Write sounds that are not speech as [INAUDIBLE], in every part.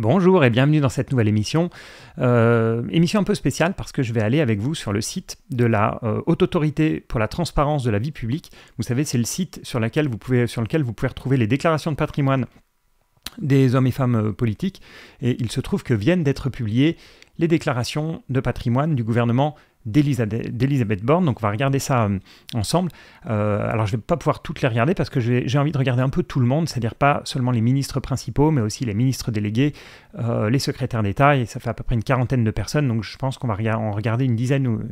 Bonjour et bienvenue dans cette nouvelle émission. Euh, émission un peu spéciale parce que je vais aller avec vous sur le site de la euh, Haute Autorité pour la Transparence de la Vie Publique. Vous savez, c'est le site sur, vous pouvez, sur lequel vous pouvez retrouver les déclarations de patrimoine des hommes et femmes euh, politiques. Et il se trouve que viennent d'être publiées les déclarations de patrimoine du gouvernement d'Elisabeth Borne. Donc on va regarder ça euh, ensemble. Euh, alors je ne vais pas pouvoir toutes les regarder parce que j'ai envie de regarder un peu tout le monde, c'est-à-dire pas seulement les ministres principaux, mais aussi les ministres délégués, euh, les secrétaires d'État, et ça fait à peu près une quarantaine de personnes. Donc je pense qu'on va en regarder une dizaine ou,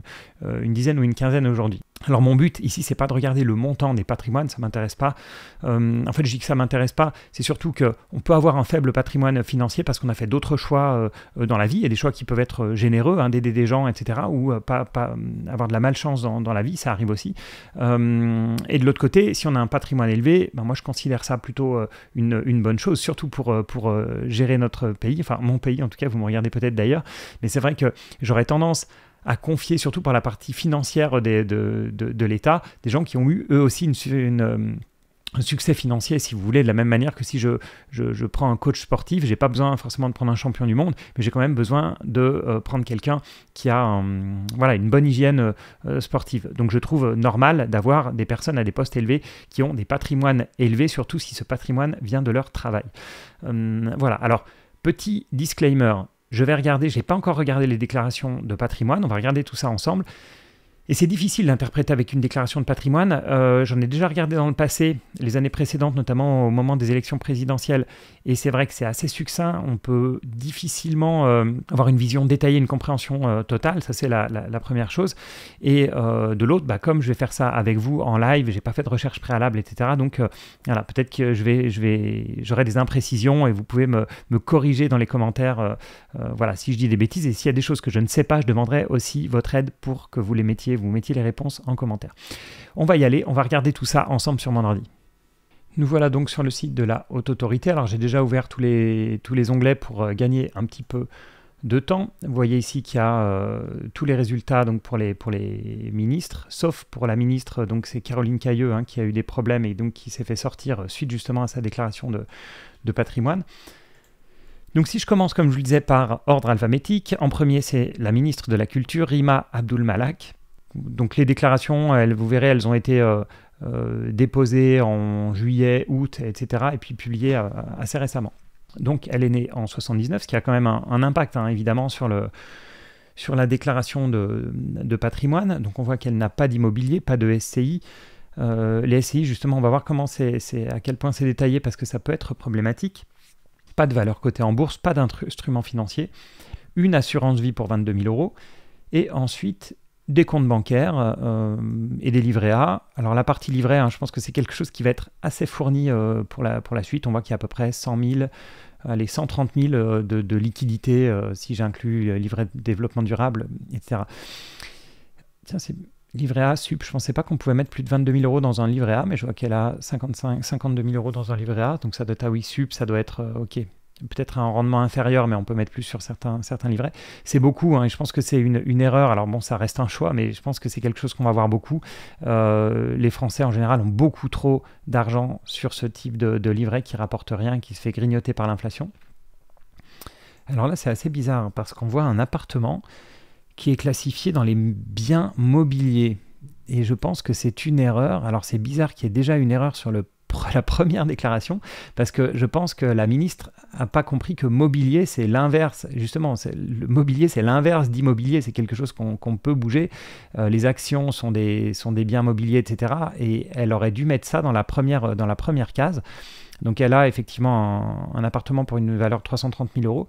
une, dizaine ou une quinzaine aujourd'hui. Alors mon but ici, c'est pas de regarder le montant des patrimoines, ça m'intéresse pas. Euh, en fait, je dis que ça m'intéresse pas. C'est surtout que on peut avoir un faible patrimoine financier parce qu'on a fait d'autres choix euh, euh, dans la vie. Il y a des choix qui peuvent être généreux, hein, d'aider des gens, etc. Ou pas, avoir de la malchance dans, la vie, ça arrive aussi. et de l'autre côté, si on a un patrimoine élevé, ben, moi je considère ça plutôt une, bonne chose, surtout pour, pour gérer notre pays, enfin mon pays en tout cas. Vous me regardez peut-être d'ailleurs, mais c'est vrai que j'aurais tendance à confier, surtout par la partie financière des, de, de, l'État, des gens qui ont eu eux aussi une, euh, un succès financier, si vous voulez, de la même manière que si je, prends un coach sportif, j'ai pas besoin forcément de prendre un champion du monde, mais j'ai quand même besoin de euh, prendre quelqu'un qui a euh, voilà, une bonne hygiène sportive. Donc je trouve normal d'avoir des personnes à des postes élevés qui ont des patrimoines élevés, surtout si ce patrimoine vient de leur travail. voilà, alors petit disclaimer, je vais regarder, n'ai pas encore regardé les déclarations de patrimoine, on va regarder tout ça ensemble. Et c'est difficile d'interpréter avec une déclaration de patrimoine. Euh, j'en ai déjà regardé dans le passé, les années précédentes, notamment au moment des élections présidentielles. Et c'est vrai que c'est assez succinct. On peut difficilement euh, avoir une vision détaillée, une compréhension euh, totale. Ça, c'est la, première chose. Et de l'autre, bah, comme je vais faire ça avec vous en live, j'ai pas fait de recherche préalable, etc. Donc voilà, peut-être que je vais, j'aurai des imprécisions et vous pouvez me, corriger dans les commentaires. voilà, si je dis des bêtises et s'il y a des choses que je ne sais pas, je demanderai aussi votre aide pour que vous les mettiez vous mettiez les réponses en commentaire. On va y aller, on va regarder tout ça ensemble sur mon ordi. Nous voilà donc sur le site de la Haute Autorité. Alors j'ai déjà ouvert tous les, tous les onglets pour euh, gagner un petit peu de temps. Vous voyez ici qu'il y a euh, tous les résultats donc pour les, pour les ministres, sauf pour la ministre, donc c'est Caroline Cailleux hein, qui a eu des problèmes et donc qui s'est fait sortir suite justement à sa déclaration de, patrimoine. Donc si je commence comme je vous le disais par ordre alphabétique, en premier c'est la ministre de la Culture, Rima Abdul Malak donc les déclarations, vous verrez, elles ont été euh, euh, déposées en juillet, août, etc. et puis publiées euh, assez récemment. Donc elle est née en 79, ce qui a quand même un, impact hein, évidemment sur, le, sur la déclaration de, de patrimoine. Donc on voit qu'elle n'a pas d'immobilier, pas de SCI. les SCI, justement, on va voir comment c'est, à quel point c'est détaillé parce que ça peut être problématique. Pas de valeur cotée en bourse, pas d'instrument financier, une assurance vie pour 22 000 euros, et ensuite des comptes bancaires euh, et des livrets A. Alors la partie livret, A, hein, je pense que c'est quelque chose qui va être assez fourni euh, pour, la, pour la suite. On voit qu'il y a à peu près 100 000, allez, 130 000 euh, de, de liquidités, si j'inclus livret de développement durable, etc. Tiens, c'est livret A, sup, je ne pensais pas qu'on pouvait mettre plus de 22 000 euros dans un livret A, mais je vois qu'elle a 55, 52 000 euros dans un livret A, donc ça doit être, ah oui, sup, ça doit être, ok, peut-être un rendement inférieur, mais on peut mettre plus sur certains, certains livrets. C'est beaucoup, hein, et je pense que c'est une, erreur. Alors bon, ça reste un choix, mais je pense que c'est quelque chose qu'on va voir beaucoup. Euh, les Français, en général, ont beaucoup trop d'argent sur ce type de, livret qui rapporte rien, qui se fait grignoter par l'inflation. Alors là, c'est assez bizarre, parce qu'on voit un appartement qui est classifié dans les biens mobiliers. Et je pense que c'est une erreur. Alors c'est bizarre qu'il y ait déjà une erreur sur le la première déclaration, parce que je pense que la ministre n'a pas compris que mobilier, c'est l'inverse. Justement, le mobilier, c'est l'inverse d'immobilier, c'est quelque chose qu'on peut bouger. Euh, les actions sont des, sont des biens mobiliers, etc. Et elle aurait dû mettre ça dans la première, euh, dans la première case. Donc elle a effectivement un, un appartement pour une valeur de 330 000 euros.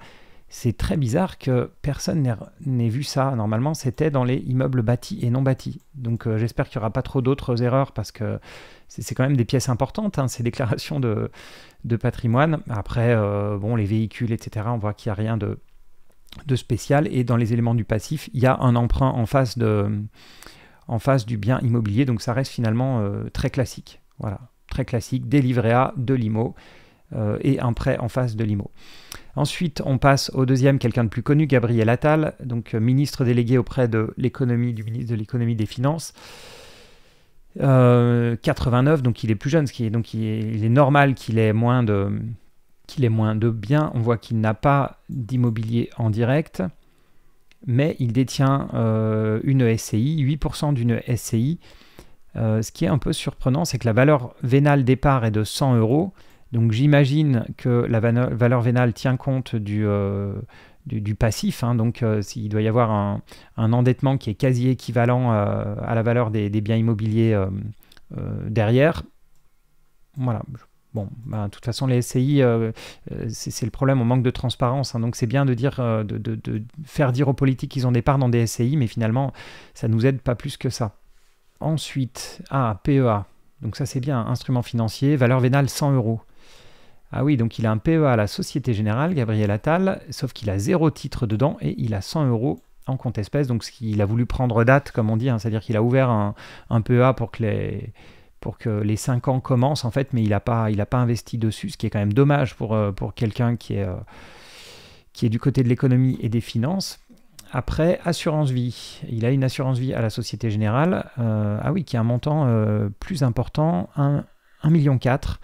C'est très bizarre que personne n'ait vu ça. Normalement, c'était dans les immeubles bâtis et non bâtis. Donc euh, j'espère qu'il n'y aura pas trop d'autres erreurs parce que c'est quand même des pièces importantes, hein, ces [LAUGHS] déclarations de, patrimoine. Après, euh, bon, les véhicules, etc., on voit qu'il n'y a rien de, spécial. Et dans les éléments du passif, il y a un emprunt en face, de, en face du bien immobilier. Donc ça reste finalement euh, très classique. Voilà, très classique, des livrets de l'IMO et un prêt en face de l'IMO. Ensuite, on passe au deuxième, quelqu'un de plus connu, Gabriel Attal, donc euh, ministre délégué auprès de l'économie, du ministre de l'économie des Finances. 89, euh, donc il est plus jeune, ce qui est, donc il est, normal qu'il ait moins de qu'il ait moins de biens. On voit qu'il n'a pas d'immobilier en direct, mais il détient euh, une SCI, 8% d'une SCI. ce qui est un peu surprenant, c'est que la valeur vénale départ est de 100 euros donc j'imagine que la valeur vénale tient compte du, euh, du, passif, hein. donc euh, s'il doit y avoir un, endettement qui est quasi équivalent euh, à la valeur des, biens immobiliers derrière. Voilà. Bon, bah, de toute façon, les SCI, c'est le problème, on manque de transparence. Hein. donc c'est bien de, dire, de, faire dire aux politiques qu'ils ont des parts dans des SCI, mais finalement, ça ne nous aide pas plus que ça. Ensuite, ah, PEA. Donc ça c'est bien, instrument financier, valeur vénale 100 euros. Ah oui, donc il a un PEA à la Société Générale, Gabriel Attal, sauf qu'il a zéro titre dedans et il a 100 euros en compte espèce. Donc qu'il a voulu prendre date, comme on dit, hein, c'est-à-dire qu'il a ouvert un, PEA pour que les pour que les 5 ans commencent en fait, mais il n'a pas, pas investi dessus, ce qui est quand même dommage pour, euh, pour quelqu'un qui est, euh, qui est du côté de l'économie et des finances. Après, assurance vie. Il a une assurance vie à la Société Générale, euh, ah oui, qui a un montant plus important, 1,4 million. 4.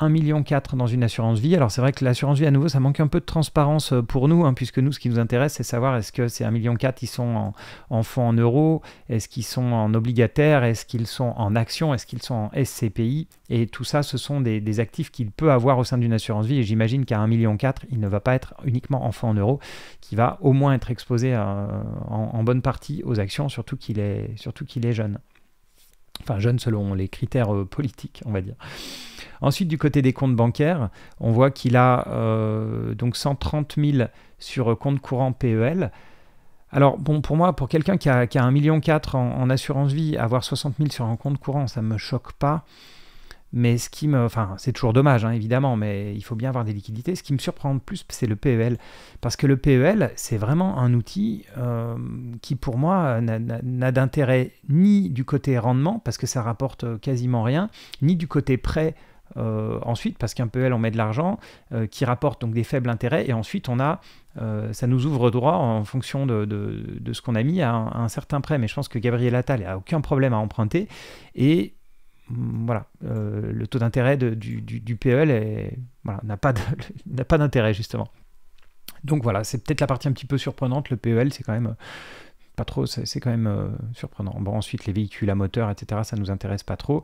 1,4 million dans une assurance vie. Alors c'est vrai que l'assurance vie, à nouveau, ça manque un peu de transparence euh, pour nous, hein, puisque nous, ce qui nous intéresse, c'est savoir est-ce que ces 1,4 million, ils sont en, fonds en euros, est-ce qu'ils sont en obligataires, est-ce qu'ils sont en actions, est-ce qu'ils sont en SCPI. Et tout ça, ce sont des, actifs qu'il peut avoir au sein d'une assurance vie. Et j'imagine qu'à 1,4 million, il ne va pas être uniquement en fonds en euros, qui va au moins être exposé euh, en, en, bonne partie aux actions, surtout qu'il est, surtout qu'il est jeune. Enfin, jeune selon les critères euh, politiques, on va dire. Ensuite, du côté des comptes bancaires, on voit qu'il a euh, donc 130 000 sur euh, compte courant PEL. Alors, bon, pour moi, pour quelqu'un qui a, qui 1,4 million en, en assurance vie, avoir 60 000 sur un compte courant, ça ne me choque pas. Mais ce qui me. Enfin, c'est toujours dommage, hein, évidemment, mais il faut bien avoir des liquidités. Ce qui me surprend le plus, c'est le PEL. Parce que le PEL, c'est vraiment un outil euh, qui, pour moi, n'a d'intérêt ni du côté rendement, parce que ça rapporte quasiment rien, ni du côté prêt, euh, ensuite, parce qu'un PEL, on met de l'argent euh, qui rapporte donc des faibles intérêts, et ensuite, on a, euh, ça nous ouvre droit en fonction de, ce qu'on a mis à un, certain prêt. Mais je pense que Gabriel Attal n'a aucun problème à emprunter, et mm, voilà, le taux d'intérêt du, du, du, PEL [LAUGHS] n'a pas d'intérêt, justement. Donc voilà, c'est peut-être la partie un petit peu surprenante. Le PEL, c'est quand même trop, c'est quand même euh, surprenant. Bon, ensuite, les véhicules à moteur, etc., ça nous intéresse pas trop.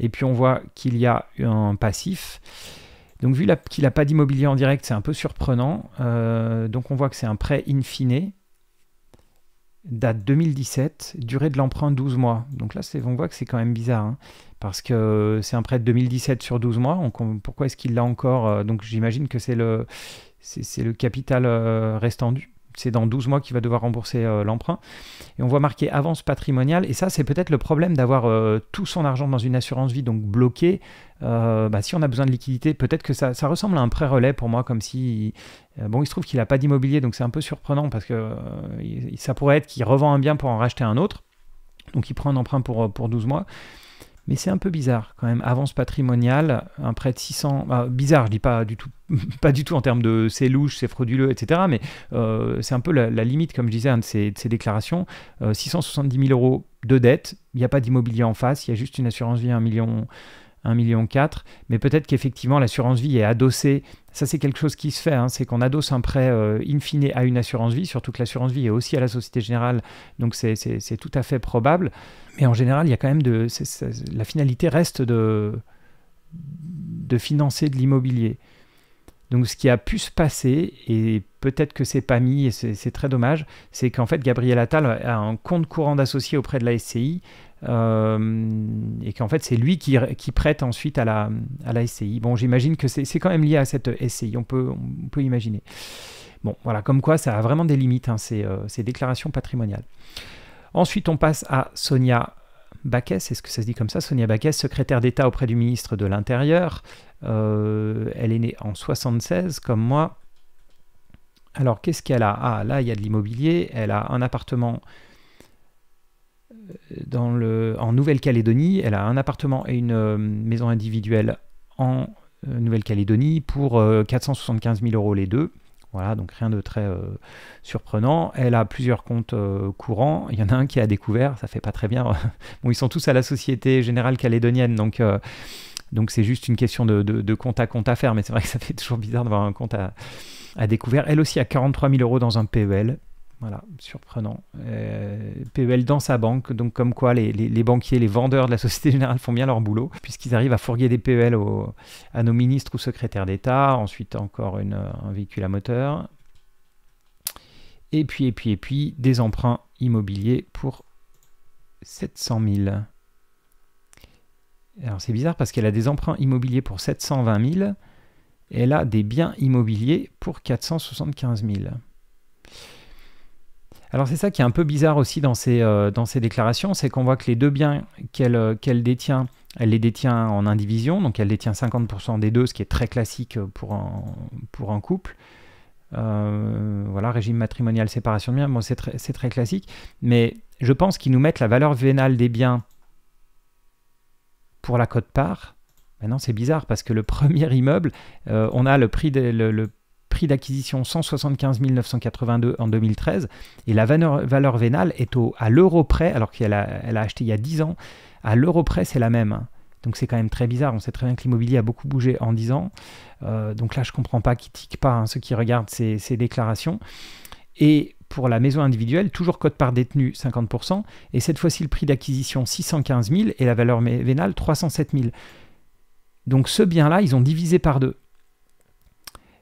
Et puis, on voit qu'il y a un passif. Donc, vu qu'il n'a pas d'immobilier en direct, c'est un peu surprenant. Euh, donc, on voit que c'est un prêt in fine, date 2017, durée de l'emprunt 12 mois. Donc là, c'est on voit que c'est quand même bizarre, hein, parce que c'est un prêt de 2017 sur 12 mois. On, pourquoi est-ce qu'il l'a encore euh, Donc, j'imagine que c'est le, c'est le capital restant dû c'est dans 12 mois qu'il va devoir rembourser euh, l'emprunt. Et on voit marqué avance patrimoniale. Et ça, c'est peut-être le problème d'avoir euh, tout son argent dans une assurance vie, donc bloqué. Euh, bah, si on a besoin de liquidité, peut-être que ça, ressemble à un prêt relais pour moi, comme si. bon, il se trouve qu'il n'a pas d'immobilier, donc c'est un peu surprenant parce que ça pourrait être qu'il revend un bien pour en racheter un autre. Donc il prend un emprunt pour, pour 12 mois. Mais c'est un peu bizarre quand même. Avance patrimoniale, un prêt de 600. Bah, bizarre, je dis pas du tout, [LAUGHS] pas du tout en termes de c'est louche, c'est frauduleux, etc. Mais euh, c'est un peu la, limite, comme je disais, hein, de ces, déclarations. 670 euh, 000 euros de dette. Il n'y a pas d'immobilier en face. Il y a juste une assurance vie à 1 million. 1,4 million, mais peut-être qu'effectivement l'assurance vie est adossée. Ça, c'est quelque chose qui se fait, hein. c'est qu'on adosse un prêt euh, in fine à une assurance vie, surtout que l'assurance vie est aussi à la Société Générale, donc c'est tout à fait probable. Mais en général, il y quand même de. la finalité reste de, de financer de l'immobilier. Donc ce qui a pu se passer, et peut-être que c'est pas mis, et c'est très dommage, c'est qu'en fait Gabriel Attal a un compte courant d'associé auprès de la SCI, euh, et qu'en fait c'est lui qui, prête ensuite à la, SCI. Bon, j'imagine que c'est quand même lié à cette SCI, on peut, imaginer. Bon, voilà, comme quoi ça a vraiment des limites, hein, euh, ces, déclarations patrimoniales. Ensuite, on passe à Sonia Baquet, est-ce que ça se dit comme ça Sonia Baquet, secrétaire d'État auprès du ministre de l'Intérieur. Euh, elle est née en 76, comme moi, alors, qu'est-ce qu'elle a Ah, là, il y a de l'immobilier. Elle a un appartement euh, en Nouvelle-Calédonie. Elle a un appartement et une euh, maison individuelle en euh, Nouvelle-Calédonie pour 475 000 euros les deux. Voilà, donc rien de très surprenant. Elle a plusieurs comptes courants. Il y en a un qui a découvert, ça fait pas très bien. [LAUGHS] bon, ils sont tous à la Société Générale Calédonienne, donc donc c'est juste une question de, compte à compte à faire, mais c'est vrai que ça fait toujours bizarre d'avoir un compte à, à, découvert. Elle aussi a 43 000 euros dans un PEL. Voilà, surprenant. Euh, PEL dans sa banque, donc comme quoi les, banquiers, les vendeurs de la Société Générale font bien leur boulot, puisqu'ils arrivent à fourguer des PEL à nos ministres ou secrétaires d'État. Ensuite, encore une, un véhicule à moteur. Et puis, et puis, et puis, des emprunts immobiliers pour 700 000. Alors c'est bizarre parce qu'elle a des emprunts immobiliers pour 720 000 et elle a des biens immobiliers pour 475 000. Alors c'est ça qui est un peu bizarre aussi dans ces, euh, dans déclarations, c'est qu'on voit que les deux biens euh, qu'elle détient, elle les détient en indivision, donc elle détient 50% des deux, ce qui est très classique euh, pour un, pour un couple. voilà, régime matrimonial, séparation de biens, c'est très classique, mais je pense qu'ils nous mettent la valeur vénale des biens la cote-part, maintenant c'est bizarre parce que le [LAUGHS] premier immeuble, euh, on a le prix, des le, prix d'acquisition 175 982 en 2013 et la valeur, vénale est au, à l'euro près, alors qu'elle a, elle a acheté il y a 10 ans, à l'euro près c'est la même. Donc c'est quand même très bizarre. On sait très bien que l'immobilier a beaucoup bougé en 10 ans. Euh, donc là, je comprends pas qui tique pas hein. ceux qui regardent ces, ces déclarations. Et pour la maison individuelle, toujours cote par détenu 50%, et cette fois-ci le prix d'acquisition 615 000 et la valeur vénale 307 000. Donc ce bien-là, ils ont divisé par deux.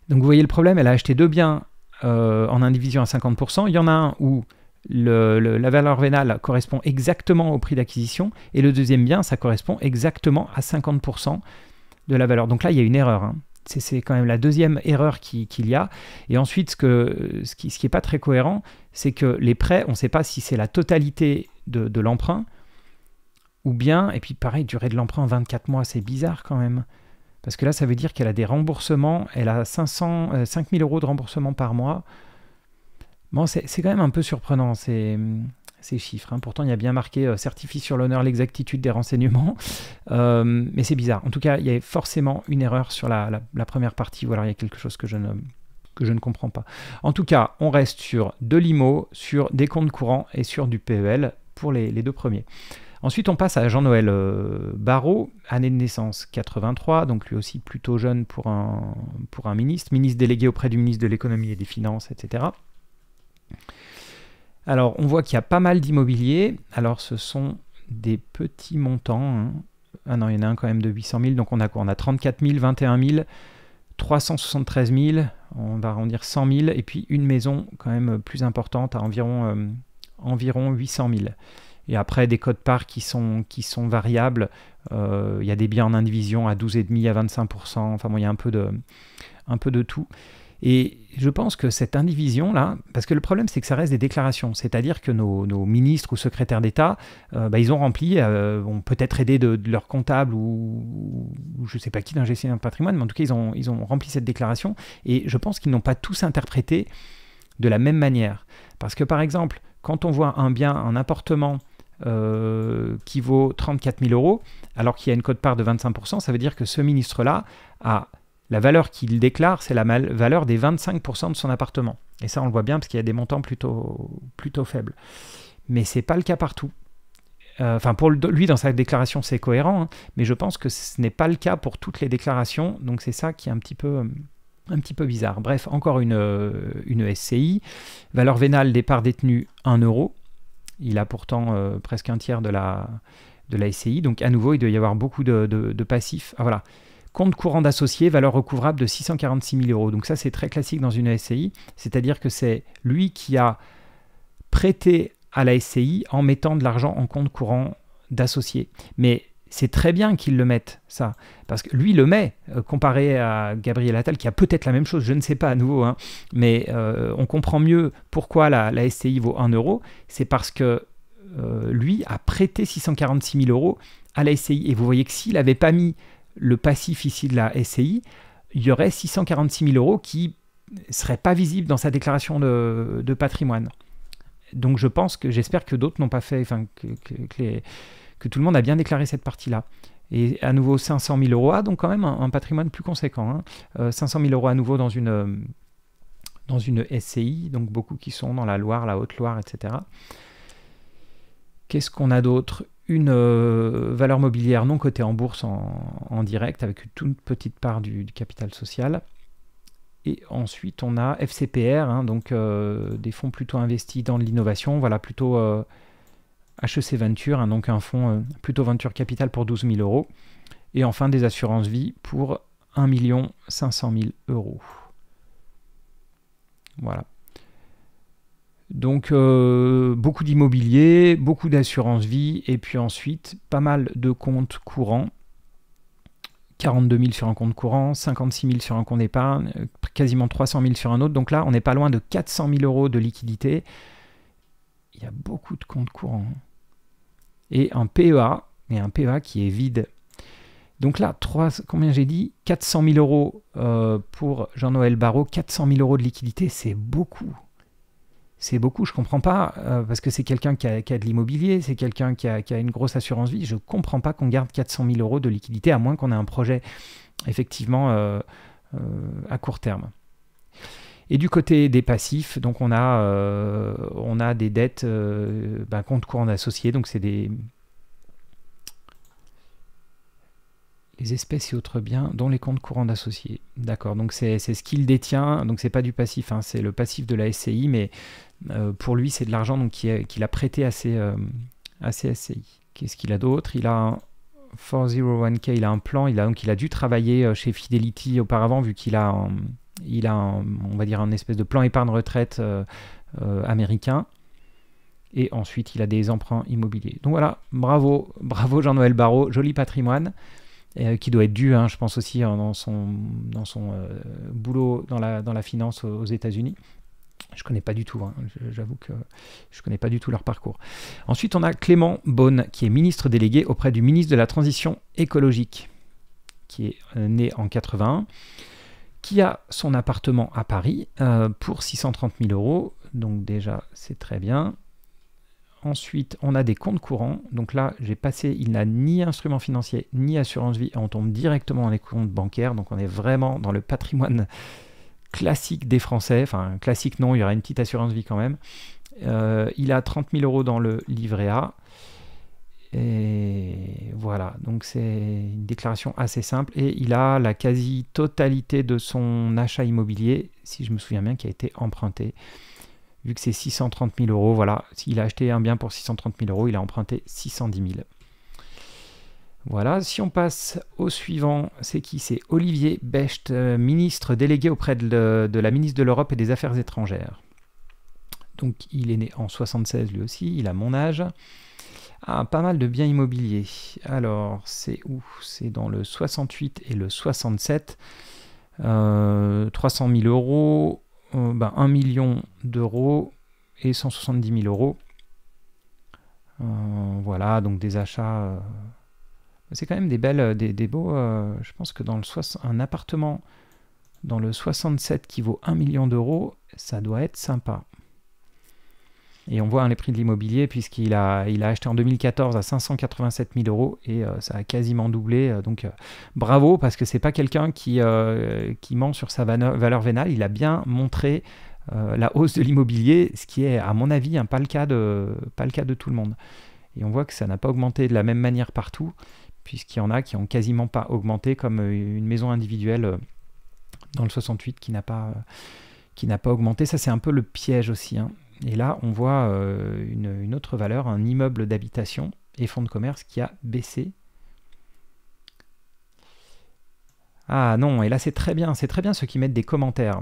Donc vous voyez le problème, elle a acheté deux biens euh, en indivision à 50%. Il y en a un où la valeur vénale correspond exactement au prix d'acquisition, et le deuxième bien, ça correspond exactement à 50% de la valeur. Donc là, il y a une erreur. Hein c'est quand même la deuxième erreur qu'il y a. Et ensuite, ce, qui n'est pas très cohérent, c'est que les prêts, on ne sait pas si c'est la totalité de, l'emprunt, ou bien, et puis pareil, durée de l'emprunt 24 mois, c'est bizarre quand même. Parce que là, ça veut dire qu'elle a des remboursements, elle a 500, 5000 euh, euros de remboursement par mois. Bon, c'est quand même un peu surprenant. C'est ces chiffres. Hein. Pourtant, il y a bien marqué euh, certifie sur l'honneur l'exactitude des renseignements. [LAUGHS] Euh, mais c'est bizarre. En tout cas, il y a forcément une erreur sur la, première partie, ou alors il y a quelque chose que je ne comprends pas. En tout cas, on reste sur de l'IMO, sur des comptes courants et sur du PEL pour les, deux premiers. Ensuite, on passe à Jean-Noël euh, Barraud, année de naissance 83, donc lui aussi plutôt jeune pour un ministre, ministre délégué auprès du ministre de l'économie et des finances, etc. Alors, on voit qu'il y a pas mal d'immobilier. Alors, ce sont des petits montants. Hein. Ah non, il y en a un quand même de 800 000. Donc, on a quoi On a 34 000, 21 000, 373 000. On va arrondir 100 000. Et puis, une maison quand même plus importante à environ, euh, environ 800 000. Et après, des codes parts qui sont, variables. Euh, il y a des biens en indivision à 12,5, à 25%. Enfin bon, il y a un peu de, un peu de tout. Et je pense que cette indivision-là, parce que le problème c'est que ça reste des déclarations, c'est-à-dire que nos, ministres ou secrétaires d'État, euh, bah, ils ont rempli, euh, ont peut-être aidé de, leur comptable ou, je ne sais pas qui d'un gestionnaire de patrimoine, mais en tout cas ils ont, rempli cette déclaration et je pense qu'ils n'ont pas tous interprété de la même manière. Parce que par exemple, quand on voit un bien, un apportement euh, qui vaut 34 000 euros, alors qu'il y a une cote-part de 25%, ça veut dire que ce ministre-là a la valeur qu'il déclare, c'est la valeur des 25% de son appartement. Et ça, on le voit bien parce qu'il y a des montants plutôt, plutôt faibles. Mais ce n'est pas le cas partout. Euh, enfin, pour lui, dans sa déclaration, c'est cohérent, hein, mais je pense que ce n'est pas le cas pour toutes les déclarations. Donc, c'est ça qui est un petit peu un petit peu bizarre. Bref, encore une, euh, une SCI. Valeur vénale des parts détenues 1 euro. Il a pourtant euh, presque un tiers de la, de la SCI. Donc à nouveau, il doit y avoir beaucoup de, de passifs. Ah, voilà. Compte courant d'associé, valeur recouvrable de 646 000 euros. Donc ça, c'est très classique dans une SCI, c'est-à-dire que c'est lui qui a prêté à la SCI en mettant de l'argent en compte courant d'associé. Mais c'est très bien qu'il le mette, ça. Parce que lui le met, euh, comparé à Gabriel Attal, qui a peut-être la même chose, je ne sais pas à nouveau, hein. mais euh, on comprend mieux pourquoi la, SCI vaut 1 euro. C'est parce que euh, lui a prêté 646 000 euros à la SCI. Et vous voyez que s'il n'avait pas mis le passif ici de la SCI, il y aurait 646 000 euros qui ne seraient pas visibles dans sa déclaration de, patrimoine. Donc je pense que j'espère que d'autres n'ont pas fait, enfin que, tout le monde a bien déclaré cette partie-là. Et à nouveau 500 000 euros, donc quand même un, patrimoine plus conséquent. 500 hein. 000 euh, euros à nouveau dans une, dans une SCI, donc beaucoup qui sont dans la Loire, la Haute-Loire, etc. Qu'est-ce qu'on a d'autre une euh, valeur mobilière non cotée en bourse en, direct avec une toute petite part du, capital social. Et ensuite, on a FCPR, hein, donc euh, des fonds plutôt investis dans l'innovation. Voilà, plutôt HEC euh, Venture, hein, donc un fonds plutôt Venture Capital pour 12 000 euros. Et enfin, des assurances vie pour 1 500 000 euros. Voilà. Donc euh, beaucoup d'immobilier, beaucoup d'assurance vie, et puis ensuite pas mal de comptes courants. 42 000 sur un compte courant, 56 000 sur un compte d'épargne, euh, quasiment 300 000 sur un autre. Donc là, on n'est pas loin de 400 000 euros de liquidité. Il y a beaucoup de comptes courants. Et un PEA, et un PEA qui est vide. Donc là, 3, combien j'ai dit 400 000 euros euh, pour Jean-Noël Barrault, 400 000 euros de liquidité, c'est beaucoup c'est beaucoup, je comprends pas, euh, parce que c'est quelqu'un qui a, de l'immobilier, c'est quelqu'un qui a, une grosse assurance vie, je comprends pas qu'on garde 400 000 euros de liquidité, à moins qu'on ait un projet effectivement euh, euh, à court terme. Et du côté des passifs, donc on a, on a des dettes, comptes compte courant donc c'est des... Les espèces et autres biens dont les comptes courants d'associés, D'accord, donc c'est ce qu'il détient, donc c'est pas du passif, hein, c'est le passif de la SCI, mais euh, pour lui, c'est de l'argent qu'il a prêté à ses, euh, à ses SCI. Qu'est-ce qu'il a d'autre Il a un 401k, il a un plan, il a, donc il a dû travailler euh, chez Fidelity auparavant vu qu'il a, un, il a on va dire, un espèce de plan épargne-retraite américain. Et ensuite, il a des emprunts immobiliers. Donc voilà, bravo, bravo Jean-Noël Barrault, joli patrimoine. qui doit être dû, hein, je pense aussi, hein, dans son, dans son boulot dans la, dans la finance aux États-Unis. Je connais pas du tout, hein. j'avoue que je connais pas du tout leur parcours. Ensuite, on a Clément Beaune, qui est ministre délégué auprès du ministre de la Transition écologique, qui est euh, né en 81, qui a son appartement à Paris euh, pour 630 000 euros. Donc déjà, c'est très bien. Ensuite, on a des comptes courants. Donc là, j'ai passé, il n'a ni instrument financier ni assurance vie. On tombe directement dans les comptes bancaires. Donc on est vraiment dans le patrimoine classique des Français, enfin classique non, il y aura une petite assurance vie quand même. Euh, il a 30 000 euros dans le livret A. Et voilà, donc c'est une déclaration assez simple. Et il a la quasi-totalité de son achat immobilier, si je me souviens bien, qui a été emprunté. Vu que c'est 630 000 euros, voilà, s'il a acheté un bien pour 630 000 euros, il a emprunté 610 000. Voilà, si on passe au suivant, c'est qui C'est Olivier Becht, euh, ministre délégué auprès de, la ministre de l'Europe et des Affaires étrangères. Donc il est né en 76 lui aussi, il a mon âge. Ah, pas mal de biens immobiliers. Alors, c'est où C'est dans le 68 et le 67. 300 000 euros, 1 euh, ben, million d'euros et 170 000 euros. Euh, voilà, donc des achats c'est quand même des belles, euh, des, beaux. Euh, je pense que dans le un appartement dans le 67 qui vaut 1 million d'euros, ça doit être sympa. Et on voit hein, les prix de l'immobilier, puisqu'il a, il a acheté en 2014 à 587 000 euros et euh, ça a quasiment doublé. donc bravo, parce que c'est pas quelqu'un qui, qui ment sur sa valeur vénale. Il a bien montré la hausse de l'immobilier, ce qui est, à mon avis, hein, pas, le cas de, pas le cas de tout le monde. Et on voit que ça n'a pas augmenté de la même manière partout puisqu'il y en a qui ont quasiment pas augmenté, comme euh, une maison individuelle euh, dans le 68 qui n'a pas, euh, qui n'a pas augmenté. Ça, c'est un peu le piège aussi. Hein. Et là, on voit une, une autre valeur, un immeuble d'habitation et fonds de commerce qui a baissé ah non, et là c'est très bien, c'est très bien ceux qui mettent des commentaires.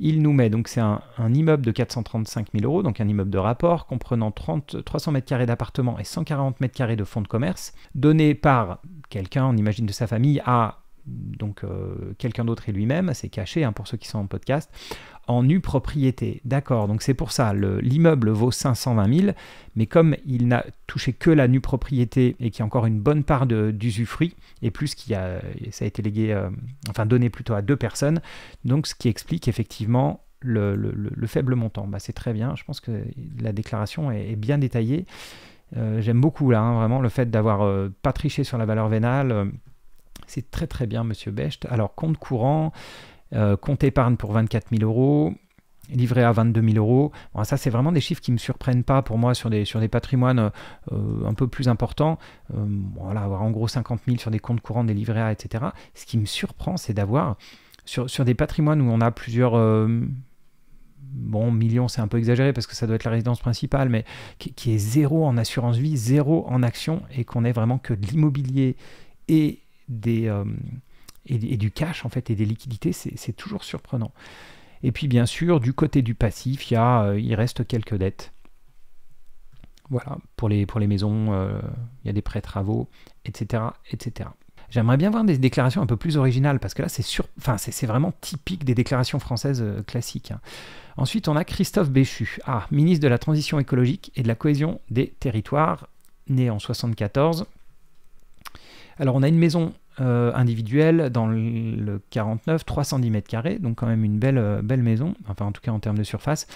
Il nous met, donc c'est un, immeuble de 435 000 euros, donc un immeuble de rapport comprenant 30, 300 mètres carrés d'appartements et 140 mètres carrés de fonds de commerce, donné par quelqu'un, on imagine de sa famille, à donc euh, quelqu'un d'autre et lui-même, c'est caché hein, pour ceux qui sont en podcast, en nu propriété. D'accord, donc c'est pour ça, l'immeuble vaut 520 000, mais comme il n'a touché que la nue propriété et qu'il y a encore une bonne part d'usufruit, et plus qu'il a, ça a été légué, euh, enfin donné plutôt à deux personnes, donc ce qui explique effectivement le, faible montant. Bah, c'est très bien, je pense que la déclaration est, bien détaillée. Euh, j'aime beaucoup là, hein, vraiment, le fait d'avoir pas triché sur la valeur vénale c'est très très bien, monsieur Becht. Alors, compte courant, euh, compte épargne pour 24 000 euros, livré à 22 000 euros. ça, c'est vraiment des chiffres qui ne me surprennent pas pour moi sur des, sur des patrimoines euh, un peu plus importants. Euh, voilà, avoir en gros 50 000 sur des comptes courants, des livrets A, etc. Ce qui me surprend, c'est d'avoir sur, sur, des patrimoines où on a plusieurs. bon, millions, c'est un peu exagéré parce que ça doit être la résidence principale, mais qui, est zéro en assurance vie, zéro en action et qu'on ait vraiment que de l'immobilier et des, euh, et, du cash en fait et des liquidités, c'est toujours surprenant. Et puis bien sûr, du côté du passif, il, y a, euh, il reste quelques dettes. Voilà, pour les, pour les maisons, euh, il y a des prêts travaux, etc. etc. J'aimerais bien voir des déclarations un peu plus originales, parce que là, c'est enfin, c'est vraiment typique des déclarations françaises classiques. Hein. Ensuite, on a Christophe Béchu, ah, ministre de la Transition écologique et de la cohésion des territoires, né en 1974, alors on a une maison euh, individuelle dans le 49, 310 mètres carrés, donc quand même une belle, euh, belle maison, enfin en tout cas en termes de surface.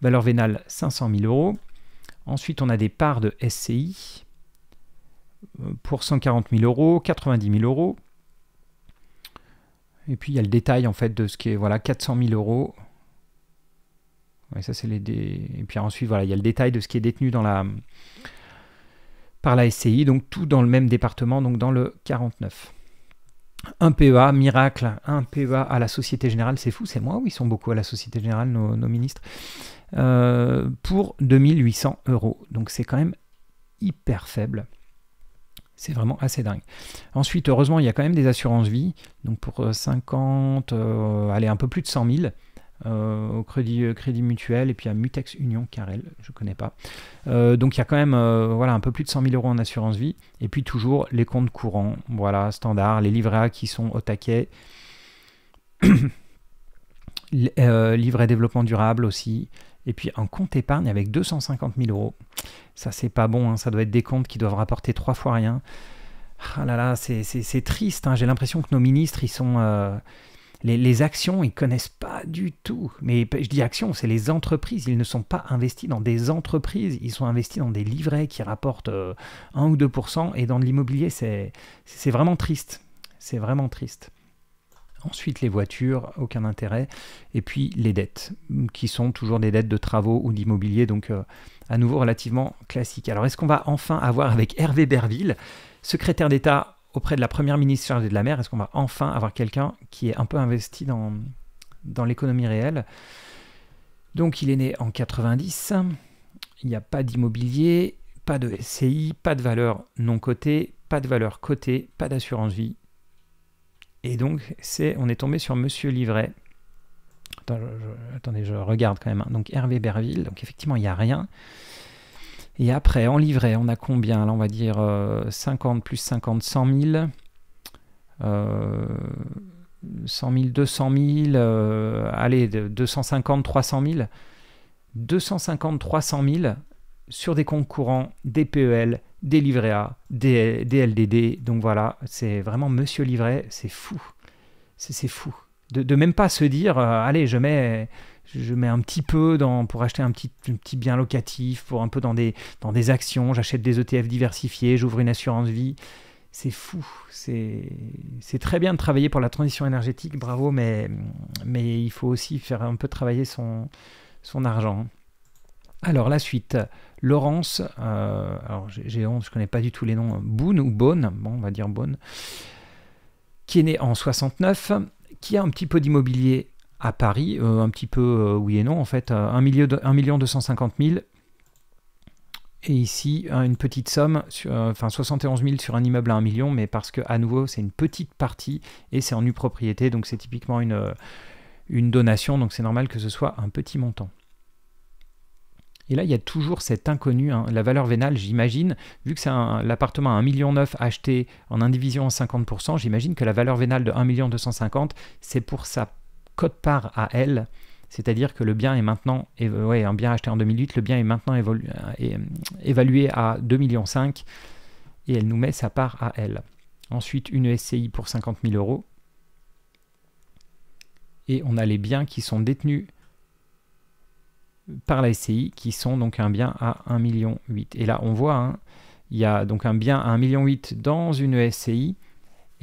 Valeur vénale 500 000 euros. Ensuite on a des parts de SCI euh, pour 140 000 euros, 90 000 euros. Et puis il y a le détail en fait de ce qui est voilà 400 000 euros. ça c'est les Et puis ensuite voilà il y a le détail de ce qui est détenu dans la par la SCI, donc tout dans le même département, donc dans le 49. Un PEA, miracle, un PEA à la Société Générale, c'est fou, c'est moi ou ils sont beaucoup à la Société Générale, nos, ministres, euh, pour 2800 euros. Donc c'est quand même hyper faible. C'est vraiment assez dingue. Ensuite, heureusement, il y a quand même des assurances vie. Donc pour 50, euh, euh, allez, un peu plus de 100 000, euh, au euh, Crédit, Mutuel et puis à Mutex Union Carrel, je connais pas. Euh, donc il y a quand même voilà, un peu plus de 100 000 euros en assurance vie. Et puis toujours les comptes courants, voilà, standard, les livrets qui sont au taquet. [COUGHS] livret développement durable aussi, et puis un compte épargne avec 250 000 euros. Ça, c'est pas bon, hein. ça doit être des comptes qui doivent rapporter trois fois rien. Ah là là, c'est triste, hein. j'ai l'impression que nos ministres, ils sont, les, actions, ils connaissent pas du tout. Mais je dis actions, c'est les entreprises. Ils ne sont pas investis dans des entreprises. Ils sont investis dans des livrets qui rapportent 1 euh, ou 2%. Et dans l'immobilier, c'est vraiment triste. C'est vraiment triste. Ensuite, les voitures, aucun intérêt. Et puis les dettes, qui sont toujours des dettes de travaux ou d'immobilier, donc euh, à nouveau relativement classique. Alors, est-ce qu'on va enfin avoir avec Hervé Berville, secrétaire d'État auprès de la première ministre chargée de la mer, est-ce qu'on va enfin avoir quelqu'un qui est un peu investi dans, l'économie réelle Donc il est né en 90, il n'y a pas d'immobilier, pas de SCI, pas de valeur non cotée, pas de valeur cotée, pas d'assurance vie. Et donc c'est, on est tombé sur Monsieur Livret. attendez, je regarde quand même. Hein. Donc Hervé Berville, donc effectivement il n'y a rien. Et après, en livret, on a combien Là, on va dire 50 euh, plus 50, 100 000. 100 000, 200 000, allez, 250, 300 000. 250, 300 000 sur des comptes courants, des PEL, des livrets A, des, LDD. Donc voilà, c'est vraiment monsieur livret, c'est fou. C'est fou. De, même pas se dire, euh, allez, je mets, je mets un petit peu dans, pour acheter un petit, petit bien locatif, pour un peu dans des, dans des actions, j'achète des ETF diversifiés, j'ouvre une assurance vie. C'est fou, c'est très bien de travailler pour la transition énergétique, bravo, mais, mais il faut aussi faire un peu travailler son, son argent. Alors la suite, Laurence, euh, alors j'ai honte, je ne connais pas du tout les noms, Boone ou Bonne. bon on va dire Bonne. qui est né en 69, qui a un petit peu d'immobilier Paris, euh, un petit peu euh, oui et non, en fait, 1, euh, million de, 1 250 000 et ici, une petite somme, sur, enfin 71 000 sur un immeuble à 1 million, mais parce que, à nouveau, c'est une petite partie et c'est en nue propriété, donc c'est typiquement une, une donation, donc c'est normal que ce soit un petit montant. Et là, il y a toujours cet inconnu, hein, la valeur vénale, j'imagine, vu que c'est l'appartement à 1 million acheté en indivision en 50%, j'imagine que la valeur vénale de 1 million 250, c'est pour sa code part à elle, c'est-à-dire que le bien est maintenant, ouais, un bien acheté en 2008, le bien est maintenant évalué, euh, évalué à 2,5 millions et elle nous met sa part à elle. Ensuite, une e SCI pour 50 000 euros. Et on a les biens qui sont détenus par la SCI, qui sont donc un bien à 1,8 million. Et là, on voit, hein, il y a donc un bien à 1,8 million dans une e SCI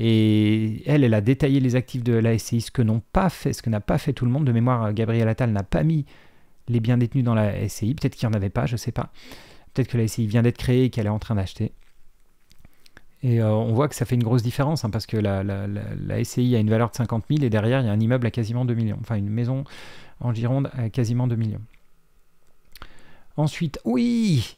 et elle, elle a détaillé les actifs de la SCI, ce que n'ont pas fait, ce que n'a pas fait tout le monde. De mémoire, Gabriel Attal n'a pas mis les biens détenus dans la SCI. Peut-être qu'il n'y en avait pas, je ne sais pas. Peut-être que la SCI vient d'être créée et qu'elle est en train d'acheter. Et euh, on voit que ça fait une grosse différence, hein, parce que la, SCI a une valeur de 50 000 et derrière, il y a un immeuble à quasiment 2 millions. Enfin, une maison en Gironde à quasiment 2 millions. Ensuite, oui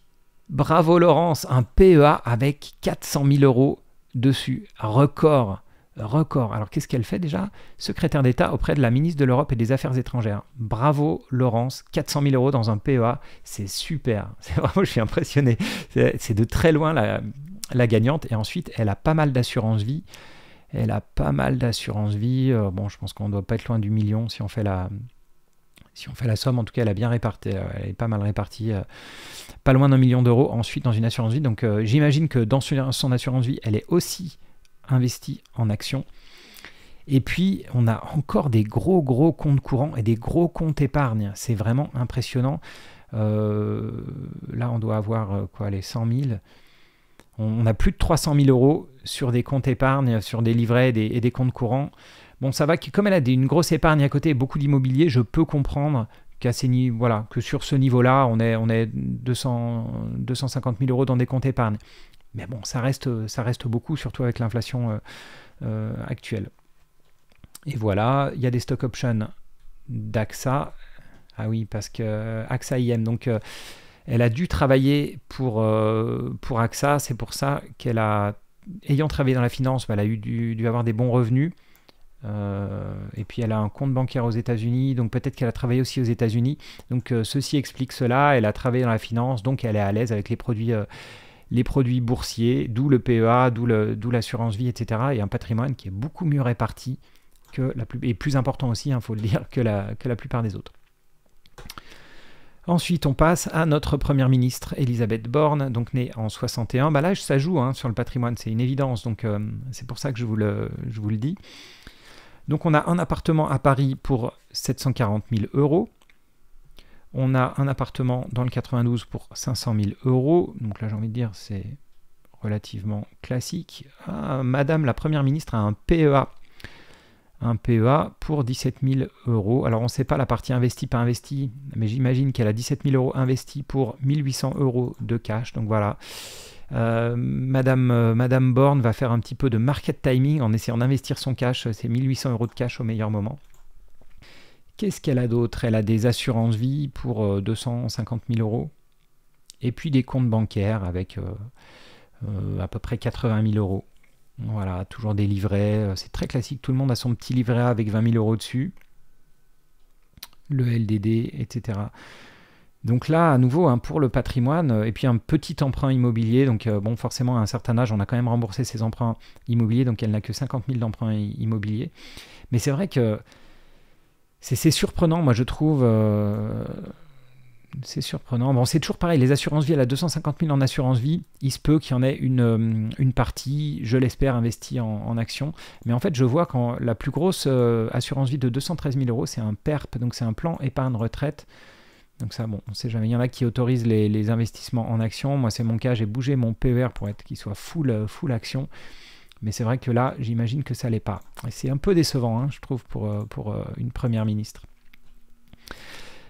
Bravo Laurence, un PEA avec 400 000 euros dessus. Record. Record. Alors qu'est-ce qu'elle fait déjà Secrétaire d'État auprès de la ministre de l'Europe et des Affaires étrangères. Bravo Laurence, 400 000 euros dans un PEA, c'est super. [LAUGHS] C'est vraiment, je suis impressionné. C'est de très loin la, la gagnante. Et ensuite, elle a pas mal d'assurance vie. Elle a pas mal d'assurance vie. Euh, bon, je pense qu'on ne doit pas être loin du million si on fait la, si on fait la somme, en tout cas, elle a bien réparti, euh, elle est pas mal répartie, euh, pas loin d'un million d'euros ensuite dans une assurance vie. Donc euh, j'imagine que dans son assurance vie, elle est aussi investie en actions. Et puis, on a encore des gros, gros comptes courants et des gros comptes épargne. C'est vraiment impressionnant. là, on doit avoir quoi, les 100 000 on, a plus de 300 000 euros sur des comptes épargne, sur des livrets et des comptes courants. Bon, ça va, comme elle a une grosse épargne à côté beaucoup d'immobilier, je peux comprendre qu'à ces voilà, que sur ce niveau-là, on est, on est 200, 250 000 euros dans des comptes épargne. Mais bon, ça reste, ça reste beaucoup, surtout avec l'inflation euh, euh, actuelle. Et voilà, il y a des stock options d'AXA. Ah oui, parce que euh, AXA IM, donc elle a dû travailler pour, pour AXA, c'est pour ça qu'elle a, ayant travaillé dans la finance, bah, elle a eu dû avoir des bons revenus. Euh, et puis elle a un compte bancaire aux États-Unis, donc peut-être qu'elle a travaillé aussi aux États-Unis. Donc euh, ceci explique cela. Elle a travaillé dans la finance, donc elle est à l'aise avec les produits, euh, les produits boursiers, d'où le PEA, d'où l'assurance vie, etc. Et un patrimoine qui est beaucoup mieux réparti que la plus, et plus important aussi, il hein, faut le dire, que la, que la plupart des autres. Ensuite, on passe à notre première ministre, Elisabeth Borne, donc née en 61. Bah là, ça joue hein, sur le patrimoine, c'est une évidence, donc c'est pour ça que je vous le, je vous le dis. Donc on a un appartement à Paris pour 740 000 euros. On a un appartement dans le 92 pour 500 000 euros. Donc là j'ai envie de dire c'est relativement classique. Ah, madame la Première ministre a un PEA. Un PEA pour 17 000 euros. Alors on ne sait pas la partie investie, pas investie, mais j'imagine qu'elle a 17 000 euros investis pour 1800 euros de cash. Donc voilà, euh, euh, Madame, Borne va faire un petit peu de market timing en essayant d'investir son cash, euh, ses 1800 euros de cash au meilleur moment. Qu'est-ce qu'elle a d'autre Elle a des assurances vie pour 250 000 euros et puis des comptes bancaires avec à peu près 80 000 euros. Voilà, toujours des livrets, c'est très classique, tout le monde a son petit livret avec 20 000 euros dessus, le LDD, etc. Donc là, à nouveau, hein, pour le patrimoine, euh, et puis un petit emprunt immobilier, donc euh, bon, forcément, à un certain âge, on a quand même remboursé ses emprunts immobiliers, donc elle n'a que 50 000 d'emprunts immobiliers. Mais c'est vrai que c'est surprenant, moi je trouve. Euh, c'est surprenant. Bon, c'est toujours pareil, les assurances vie, elle a 250 000 en assurance vie. Il se peut qu'il y en ait une, partie, je l'espère, investie en, en actions. Mais en fait, je vois quand la plus grosse assurance vie de 213 000 euros, c'est un PERP, donc c'est un plan épargne retraite. Donc ça, bon, on sait jamais. Il y en a qui autorisent les, investissements en action. Moi, c'est mon cas, j'ai bougé mon PER pour être qu'il soit euh, full, action. Mais c'est vrai que là, j'imagine que ça l'est pas. Et c'est un peu décevant, hein, je trouve, pour, euh, euh, une première ministre.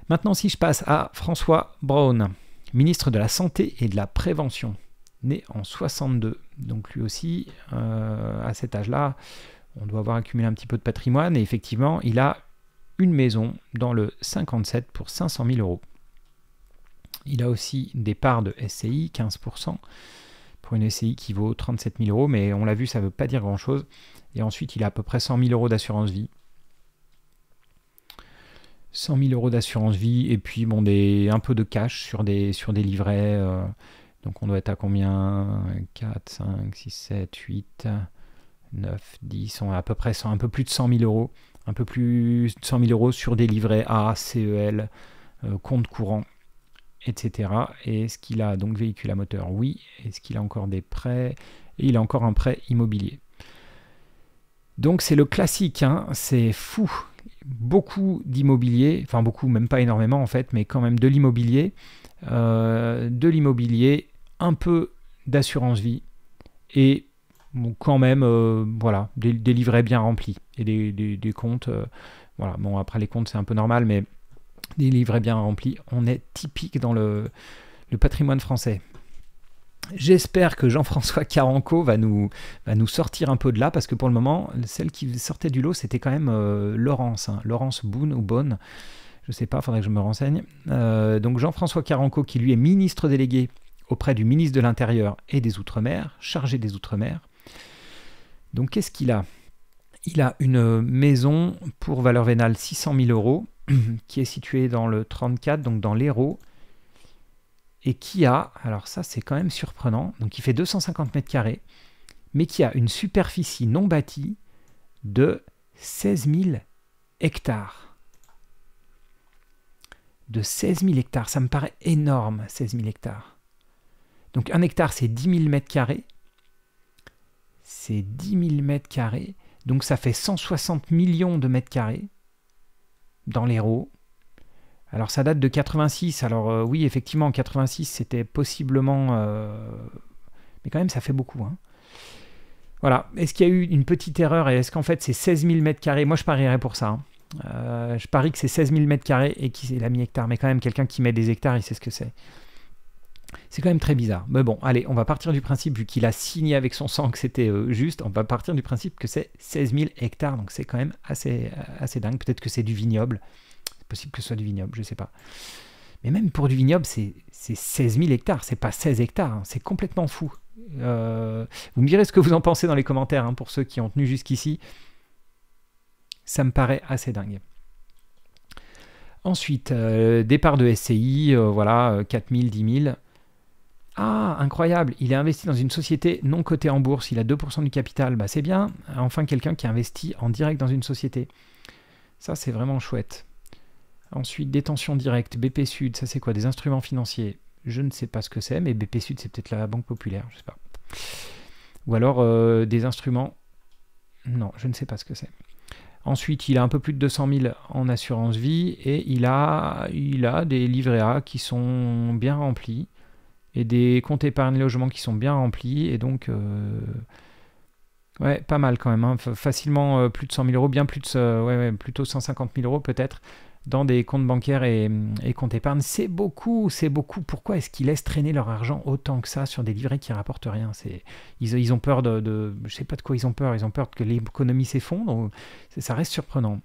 Maintenant, si je passe à François Braun, ministre de la Santé et de la Prévention, né en 62. Donc lui aussi, à cet âge-là, on doit avoir accumulé un petit peu de patrimoine. Et effectivement, il a une maison dans le 57 pour 500 000 euros. Il a aussi des parts de SCI, 15%, pour une SCI qui vaut 37 000 euros, mais on l'a vu, ça veut pas dire grand-chose. Et ensuite, il a à peu près 100 000 euros d'assurance vie. 100 000 euros d'assurance vie, et puis bon, des, un peu de cash sur des, sur des livrets. Euh, donc on doit être à combien 4, 5, 6, 7, 8, 9, 10, on à peu près 100, un peu plus de 100 000 euros un peu plus de 100 000 euros sur des livrets A, CEL, euh, compte courant, etc. Et est-ce qu'il a donc véhicule à moteur Oui. Est-ce qu'il a encore des prêts Et il a encore un prêt immobilier. Donc c'est le classique, hein. c'est fou. Beaucoup d'immobilier, enfin beaucoup, même pas énormément en fait, mais quand même de l'immobilier, euh, de l'immobilier, un peu d'assurance vie et quand même euh, voilà des livrets bien remplis des, comptes. Euh, voilà, bon, après les comptes, c'est un peu normal, mais des livres eh bien remplis. On est typique dans le, patrimoine français. J'espère que Jean-François Caranco va nous, va nous sortir un peu de là, parce que pour le moment, celle qui sortait du lot, c'était quand même euh, Laurence, hein. Laurence Boone ou Bonne. Je ne sais pas, faudrait que je me renseigne. Euh, donc Jean-François Caranco, qui lui est ministre délégué auprès du ministre de l'Intérieur et des Outre-mer, chargé des Outre-mer. Donc qu'est-ce qu'il a il a une maison pour valeur vénale 600 000 euros [CLEARS THROAT] qui est située dans le 34, donc dans l'Hérault, et qui a, alors ça c'est quand même surprenant, donc il fait 250 mètres carrés, mais qui a une superficie non bâtie de 16 000 hectares. De 16 000 hectares, ça me paraît énorme, 16 000 hectares. Donc un hectare c'est 10 000 mètres carrés, c'est 10 000 mètres carrés, donc ça fait 160 millions de mètres carrés dans l'Hérault. Alors ça date de 86. Alors euh, oui, effectivement, 86 c'était possiblement, euh, mais quand même ça fait beaucoup. Hein. Voilà. Est-ce qu'il y a eu une petite erreur et est-ce qu'en fait c'est 16 000 mètres carrés Moi je parierais pour ça. Hein. Euh, je parie que c'est 16 000 mètres carrés et qu'il la mi hectare, Mais quand même, quelqu'un qui met des hectares, il sait ce que c'est. C'est quand même très bizarre. Mais bon, allez, on va partir du principe, vu qu'il a signé avec son sang que c'était euh, juste, on va partir du principe que c'est 16 000 hectares, donc c'est quand même assez, euh, assez dingue. Peut-être que c'est du vignoble. C'est possible que ce soit du vignoble, je sais pas. Mais même pour du vignoble, c'est 16 000 hectares, c'est pas 16 hectares, hein. c'est complètement fou. Euh, vous me direz ce que vous en pensez dans les commentaires, hein, pour ceux qui ont tenu jusqu'ici. Ça me paraît assez dingue. Ensuite, départ de SCI, voilà, 4000, 10 ah, incroyable, il est investi dans une société non cotée en bourse, il a 2% du capital, bah c'est bien, enfin quelqu'un qui investit en direct dans une société. Ça c'est vraiment chouette. Ensuite, détention directe, BP Sud, ça c'est quoi Des instruments financiers. Je ne sais pas ce que c'est, mais BP Sud c'est peut-être la Banque Populaire, je sais pas. Ou alors euh, des instruments... Non, je ne sais pas ce que c'est. Ensuite, il a un peu plus de 200 000 en assurance vie et il a, il a des livrets A qui sont bien remplis et des comptes épargne logements qui sont bien remplis. Et donc, euh, ouais, pas mal quand même. Hein. Facilement euh, plus de 100 000 euros, bien plus de, ouais, plutôt 150 000 euros peut-être dans des comptes bancaires et, mm, et comptes épargne. C'est beaucoup, c'est beaucoup. Pourquoi est-ce qu'ils laissent traîner leur argent autant que ça sur des livrets qui ne rapportent rien C'est, ils, ont peur de, de, je sais pas de quoi ils ont peur. Ils ont peur que l'économie s'effondre. Ça reste surprenant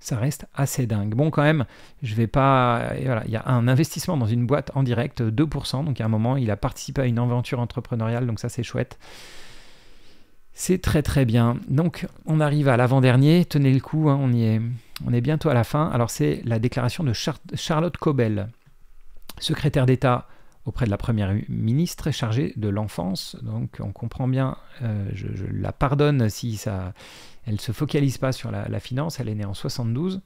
ça reste assez dingue. Bon, quand même, je vais pas. il y a un investissement dans une boîte en direct, 2%. Donc, à un moment, il a participé à une aventure entrepreneuriale. Donc, ça, c'est chouette. C'est très, très bien. Donc, on arrive à l'avant-dernier. Tenez le coup, hein, on y est. On est bientôt à la fin. Alors, c'est la déclaration de Charlotte Cobel, secrétaire d'État auprès de la première ministre chargée de l'enfance. Donc on comprend bien, euh, je, la pardonne si ça, elle se focalise pas sur la, finance. Elle est née en 72.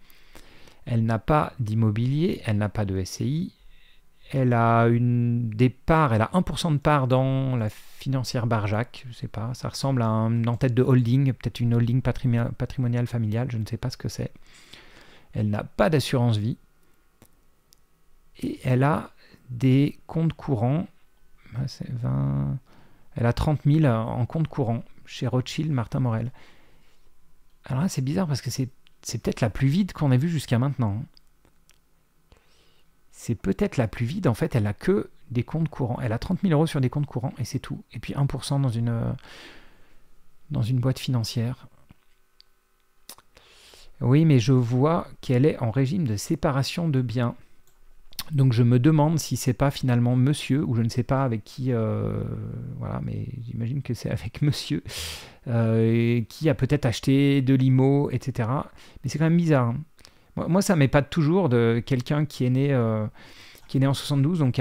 Elle n'a pas d'immobilier, elle n'a pas de SCI. Elle a une, des parts, elle a 1% de part dans la financière Barjac, je sais pas, ça ressemble à une tête de holding, peut-être une holding patrimoniale familiale, je ne sais pas ce que c'est. Elle n'a pas d'assurance vie, et elle a des comptes courants. 20... Ah, elle a 30 000 en compte courant chez Rothschild, Martin Morel. Alors là, c'est bizarre parce que c'est peut-être la plus vide qu'on ait vue jusqu'à maintenant. Hein. C'est peut-être la plus vide. En fait, elle a que des comptes courants. Elle a 30 000 euros sur des comptes courants et c'est tout. Et puis 1% dans une, euh, dans une boîte financière. Oui, mais je vois qu'elle est en régime de séparation de biens. Donc je me demande si c'est pas finalement monsieur, ou je ne sais pas avec qui, euh, voilà, mais j'imagine que c'est avec [LAUGHS] monsieur, euh, qui a peut-être acheté de l'IMO, etc. Mais c'est quand même bizarre. Hein. Moi, ça m'épate toujours de quelqu'un qui est né... Euh, qui est né en 72, donc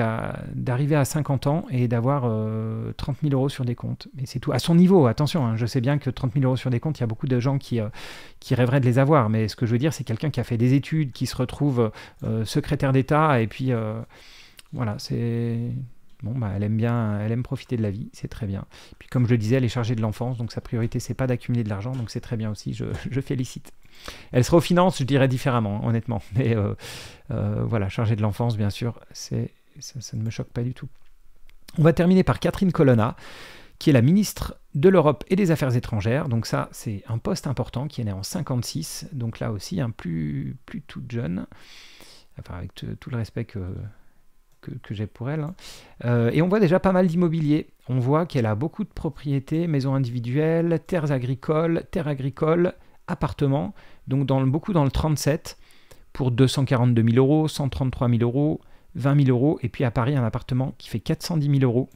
d'arriver à 50 ans et d'avoir 30 euh, 000 euros sur des comptes. Mais c'est tout. À son niveau, attention, hein, je sais bien que 30 000 euros sur des comptes, il y a beaucoup de gens qui, euh, qui rêveraient de les avoir. Mais ce que je veux dire, c'est quelqu'un qui a fait des études, qui se retrouve euh, secrétaire d'État, et puis voilà, c'est. Bon, bah, elle aime bien, elle aime profiter de la vie, c'est très bien. puis comme je le disais, elle est chargée de l'enfance, donc sa priorité, c'est pas d'accumuler de l'argent, donc c'est très bien aussi, je félicite. Elle sera aux finances, je dirais différemment, hein, honnêtement. [LAUGHS] Mais euh, euh, voilà, chargée de l'enfance, bien sûr, ça, ne me choque pas du tout. On va terminer par Catherine Colonna, qui est la ministre de l'Europe et des Affaires étrangères. Donc ça, c'est un poste important qui est né en 56. Donc là aussi, un plus, plus toute jeune. avec tout le respect que, j'ai pour elle. Hein. Euh, et on voit déjà pas mal d'immobilier. On voit qu'elle a beaucoup de propriétés, maisons individuelles, terres agricoles, terres agricoles, appartements donc beaucoup dans le 37 pour 242 000 euros, 133 000 euros, 20 000 euros, et puis à Paris un appartement qui fait 410 000 euros.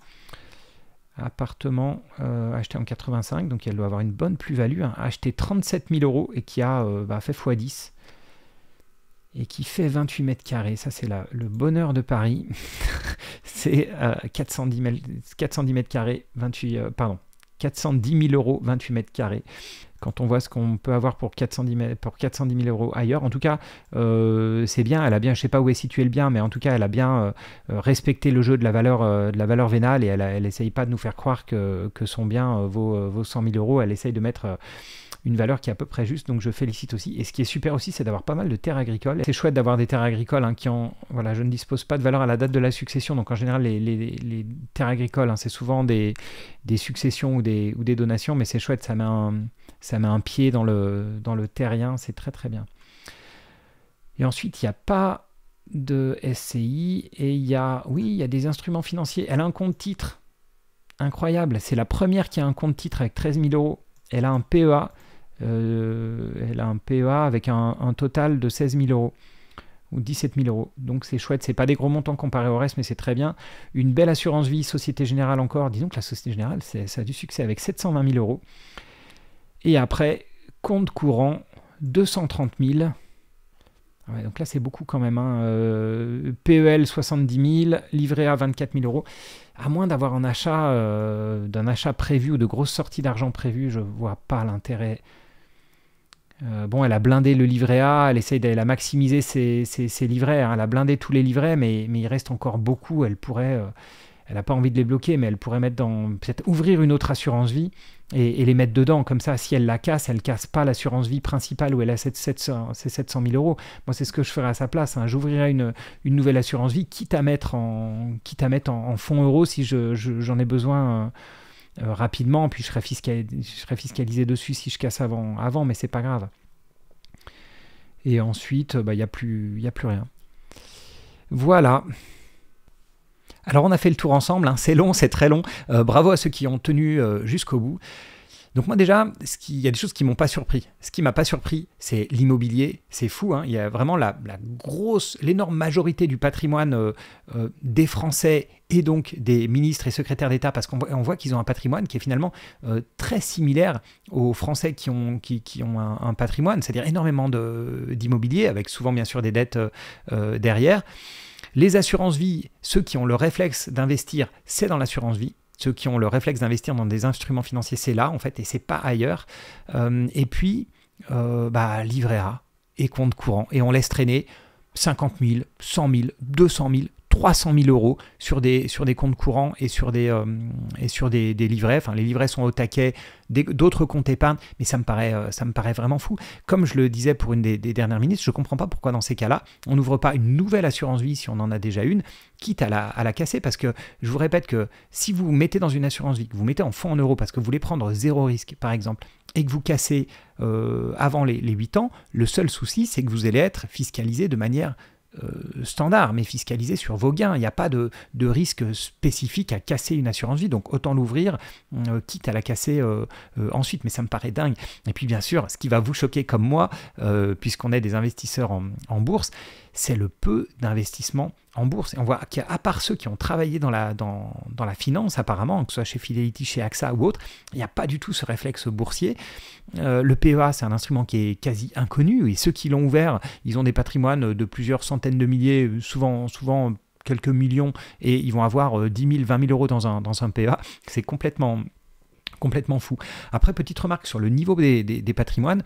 Appartement euh, acheté en 85, donc elle doit avoir une bonne plus-value, hein. acheté 37 000 euros et qui a euh, bah, fait x10 et qui fait 28 mètres carrés. Ça, c'est le bonheur de Paris. [LAUGHS] c'est 410, euh, 410 mètres carrés, 28, pardon, 410 000 euros, 28 mètres carrés. Quand on voit ce qu'on peut avoir pour 410, 000, pour euros ailleurs, en tout cas, euh, c'est bien. Elle a bien, je sais pas où est situé le bien, mais en tout cas, elle a bien euh, euh, respecté le jeu de la valeur, de la valeur vénale et elle, essaye pas de nous faire croire que, que son bien vaut, vaut, 100 000 euros. Elle essaye de mettre une valeur qui est à peu près juste, donc je félicite aussi. Et ce qui est super aussi, c'est d'avoir pas mal de terres agricoles. C'est chouette d'avoir des terres agricoles hein, qui ont, voilà, je ne dispose pas de valeur à la date de la succession, donc en général les, terres agricoles, hein, c'est souvent des, successions ou des, ou des donations, mais c'est chouette, ça met un, ça met un pied dans le, dans le terrien, c'est très très bien. Et ensuite, il n'y a pas de SCI et il y a, oui, il y a des instruments financiers. Elle a un compte titre. Incroyable. C'est la première qui a un compte titre avec 13 000 euros. Elle a un PEA. Euh, elle a un PEA avec un, total de 16 000 euros ou 17 000 euros. Donc c'est chouette, c'est pas des gros montants comparé au reste, mais c'est très bien. Une belle assurance vie, Société Générale encore. Disons que la Société Générale, ça a du succès avec 720 000 euros. Et après, compte courant, 230 000. Ah donc là, c'est beaucoup quand même. PEL 70 000, livré à 24 000 euros. À moins d'avoir un achat, euh, d'un achat prévu ou de grosses sorties d'argent prévues, je vois pas l'intérêt euh, bon, elle a blindé le livret A, elle essaye d'aller maximiser ses, ses, livrets, hein. elle a blindé tous les livrets, mais, il reste encore beaucoup. Elle pourrait, euh, elle n'a pas envie de les bloquer, mais elle pourrait mettre dans, peut-être ouvrir une autre assurance vie et, les mettre dedans. Comme ça, si elle la casse, elle ne casse pas l'assurance vie principale où elle a ses 700, 000 euros. Moi, c'est ce que je ferai à sa place. Hein. J'ouvrirai une, nouvelle assurance vie, quitte à mettre en, quitte à mettre en, fonds euros si j'en je, j'en ai besoin. Euh, euh, rapidement, puis je serai fiscalisé, dessus si je casse avant, avant mais c'est pas grave. Et ensuite, euh, bah, il n'y a, plus, y a plus rien. Voilà. Alors on a fait le tour ensemble, hein. c'est long, c'est très long. Euh, bravo à ceux qui ont tenu jusqu'au bout. Donc moi déjà, il y a des choses qui m'ont pas surpris. Ce qui m'a pas surpris, c'est l'immobilier. C'est fou, hein. il y a vraiment la, grosse, l'énorme majorité du patrimoine euh, euh, des Français et donc des ministres et secrétaires d'État, parce qu'on voit, qu'ils ont un patrimoine qui est finalement euh, très similaire aux Français qui ont, qui, ont un, un patrimoine, c'est-à-dire énormément d'immobilier, avec souvent bien sûr des dettes derrière. Les assurances vie, ceux qui ont le réflexe d'investir, c'est dans l'assurance vie ceux qui ont le réflexe d'investir dans des instruments financiers, c'est là en fait, et c'est pas ailleurs. Euh, et puis, euh, bah, livret A et compte courant, et on laisse traîner 50 000, 100 000, 200 000, 300 000 euros sur des, sur des comptes courants et sur des, euh, et sur des, livrets. Enfin, les livrets sont au taquet, d'autres comptes épargne, mais ça me, paraît, euh, ça me paraît vraiment fou. Comme je le disais pour une des, dernières minutes, je ne comprends pas pourquoi dans ces cas-là, on n'ouvre pas une nouvelle assurance vie si on en a déjà une, quitte à la, à la casser. Parce que je vous répète que si vous mettez dans une assurance vie, que vous mettez en fonds en euros parce que vous voulez prendre zéro risque, par exemple, et que vous cassez euh, avant les, les 8 ans, le seul souci, c'est que vous allez être fiscalisé de manière euh, standard, mais fiscalisé sur vos gains. Il n'y a pas de, risque spécifique à casser une assurance vie, donc autant l'ouvrir, euh, quitte à la casser euh, ensuite. Mais ça me paraît dingue. Et puis bien sûr, ce qui va vous choquer comme moi, puisqu'on est des investisseurs en bourse, c'est le peu d'investissement en bourse. Et on voit qu'à part ceux qui ont travaillé dans la, dans, la finance, apparemment, que ce soit chez Fidelity, chez AXA ou autre, il n'y a pas du tout ce réflexe boursier. Euh, le PEA, c'est un instrument qui est quasi inconnu. Et ceux qui l'ont ouvert, ils ont des patrimoines de plusieurs centaines de milliers, souvent, souvent quelques millions, et ils vont avoir 10 000, 20 000 euros dans un, dans un PEA. C'est complètement, complètement fou. Après, petite remarque sur le niveau des, des patrimoines.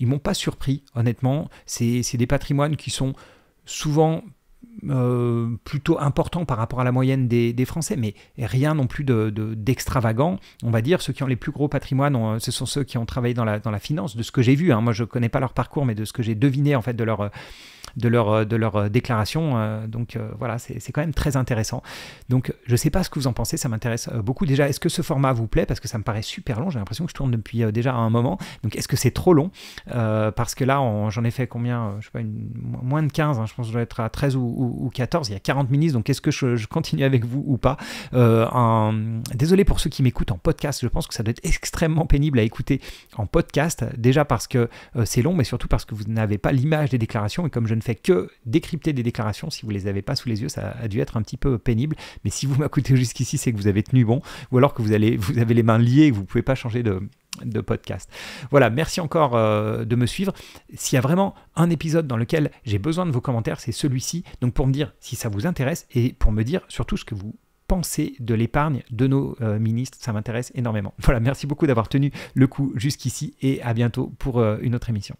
Ils m'ont pas surpris, honnêtement. C'est des patrimoines qui sont souvent euh, plutôt important par rapport à la moyenne des, Français, mais rien non plus d'extravagant. De, on va dire, ceux qui ont les plus gros patrimoines, ce sont ceux qui ont travaillé dans la, finance, de ce que j'ai vu. Hein. Moi, je ne connais pas leur parcours, mais de ce que j'ai deviné en fait de leur, euh, de leur, euh, de leur euh, déclaration. Euh, donc voilà, c'est quand même très intéressant. Donc je sais pas ce que vous en pensez, ça m'intéresse beaucoup. Déjà, est-ce que ce format vous plaît Parce que ça me paraît super long, j'ai l'impression que je tourne depuis déjà un moment. Donc est-ce que c'est trop long Parce que là, j'en ai fait combien Je sais pas, moins de 15, hein, je pense que je dois être à 13 ou, 14, il y a 40 minutes. Donc est-ce que je, continue avec vous ou pas Désolé pour ceux qui m'écoutent en podcast, je pense que ça doit être extrêmement pénible à écouter en podcast, déjà parce que c'est long, mais surtout parce que vous n'avez pas l'image des déclarations, et comme je fait que décrypter des déclarations. Si vous les avez pas sous les yeux, ça a dû être un petit peu pénible. Mais si vous m'écoutez jusqu'ici, c'est que vous avez tenu bon, ou alors que vous, allez, vous avez les mains liées et que vous ne pouvez pas changer de, podcast. Voilà, merci encore euh, de me suivre. S'il y a vraiment un épisode dans lequel j'ai besoin de vos commentaires, c'est celui-ci. Donc pour me dire si ça vous intéresse et pour me dire surtout ce que vous pensez de l'épargne de nos euh, ministres, ça m'intéresse énormément. Voilà, merci beaucoup d'avoir tenu le coup jusqu'ici et à bientôt pour euh, une autre émission.